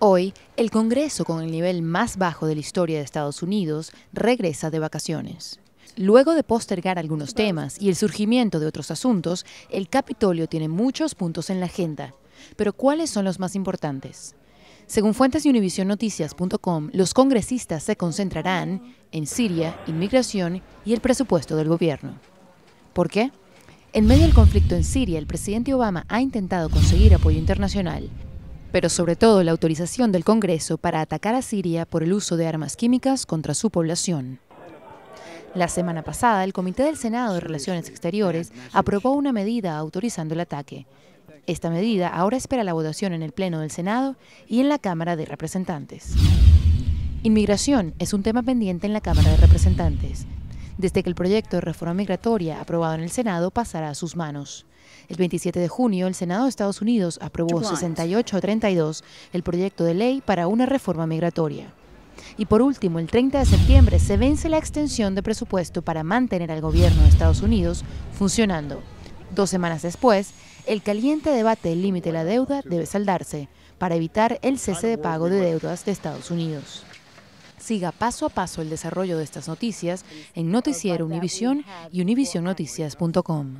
Hoy, el Congreso con el nivel más bajo de la historia de Estados Unidos regresa de vacaciones. Luego de postergar algunos temas y el surgimiento de otros asuntos, el Capitolio tiene muchos puntos en la agenda. Pero ¿cuáles son los más importantes? Según fuentes de univisionnoticias.com, los congresistas se concentrarán en Siria, inmigración y el presupuesto del gobierno. ¿Por qué? En medio del conflicto en Siria, el presidente Obama ha intentado conseguir apoyo internacional, pero sobre todo la autorización del Congreso para atacar a Siria por el uso de armas químicas contra su población. La semana pasada, el Comité del Senado de Relaciones Exteriores aprobó una medida autorizando el ataque. Esta medida ahora espera la votación en el Pleno del Senado y en la Cámara de Representantes. Inmigración es un tema pendiente en la Cámara de Representantes desde que el proyecto de reforma migratoria aprobado en el Senado pasará a sus manos. El 27 de junio, el Senado de Estados Unidos aprobó 68 a 32 el proyecto de ley para una reforma migratoria. Y por último, el 30 de septiembre se vence la extensión de presupuesto para mantener al gobierno de Estados Unidos funcionando. Dos semanas después, el caliente debate del límite de la deuda debe saldarse para evitar el cese de pago de deudas de Estados Unidos. Siga paso a paso el desarrollo de estas noticias en Noticiero Univisión y univisionnoticias.com.